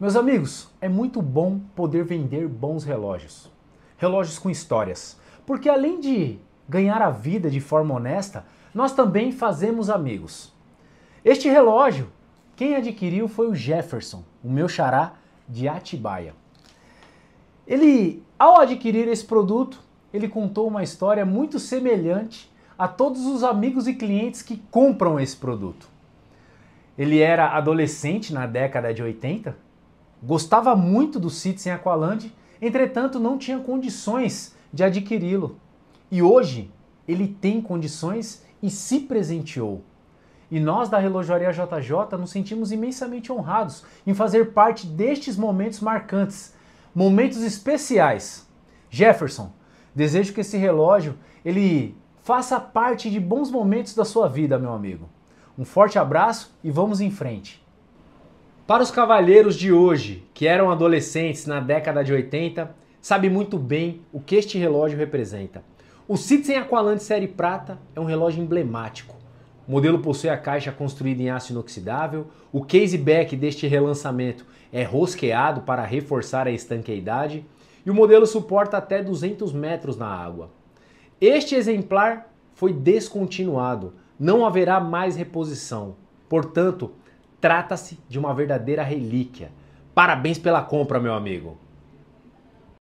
Meus amigos, é muito bom poder vender bons relógios. Relógios com histórias. Porque além de ganhar a vida de forma honesta, nós também fazemos amigos. Este relógio, quem adquiriu foi o Jefferson, o meu xará de Atibaia. Ele, ao adquirir esse produto, ele contou uma história muito semelhante a todos os amigos e clientes que compram esse produto. Ele era adolescente na década de 80 Gostava muito do Citizen Aqualand, entretanto não tinha condições de adquiri-lo. E hoje ele tem condições e se presenteou. E nós da Relojaria JJ nos sentimos imensamente honrados em fazer parte destes momentos marcantes, momentos especiais. Jefferson, desejo que esse relógio ele faça parte de bons momentos da sua vida, meu amigo. Um forte abraço e vamos em frente. Para os cavalheiros de hoje, que eram adolescentes na década de 80, sabe muito bem o que este relógio representa. O Citizen Aqualand Série Prata é um relógio emblemático. O modelo possui a caixa construída em aço inoxidável, o case back deste relançamento é rosqueado para reforçar a estanqueidade e o modelo suporta até 200 metros na água. Este exemplar foi descontinuado, não haverá mais reposição. Portanto, Trata-se de uma verdadeira relíquia. Parabéns pela compra, meu amigo!